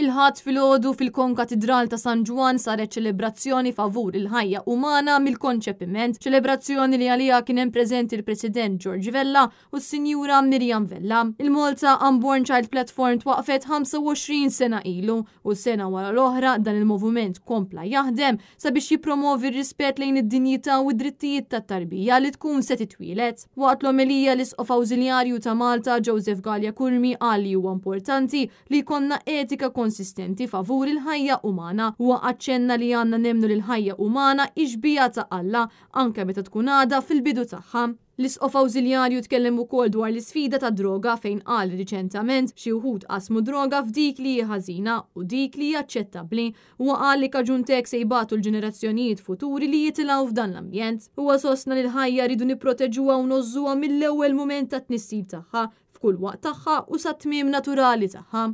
il fil filgħodu fil-konkatedral ta' San Ġwan saret ċelebrazzjoni favur il-ħajja umana mill-konċepiment, ċelebrazzjoni li għalija kien hemm preżenti il-President George Vella u s-Sinjura Mirjam Vella. Il-Malta Unborn Child Platform twaqfet 25 sena ilu u sena wara l-oħra dan il movument kompla jaħdem sabiex jippromovi r-rispett lejn id-dinjità u drittijiet tat-tarbija li tkun se titwielet. Waqt l-omelija l-isqof awżiljarju ta' Malta Joseph Gallia Kurmi għalli huwa importanti li konna etika kon konsistenti favur il-ħajja umana u għacċenna li għanna nemnu l-ħajja umana iġbija ta' Alla anke meta tkun għada fil-bidu tagħha. L-isqof awżiljarju tkellem ukoll dwar l-isfida ta' droga fejn qal riċentament xi wħud qasmu droga f'dik li ħażina u dik li aċċettabbli u qal li kaġuntek se jibatu l-ġenerazzjonijiet futuri li jitilgħu f'dan l-ambjent. Huwa sostna li l-ħajja ridu nipproteġuha u nożżuha mill-ewwel mument ta' tnissib tagħha f'kull waqt tagħha u sa tmiem naturali tagħha.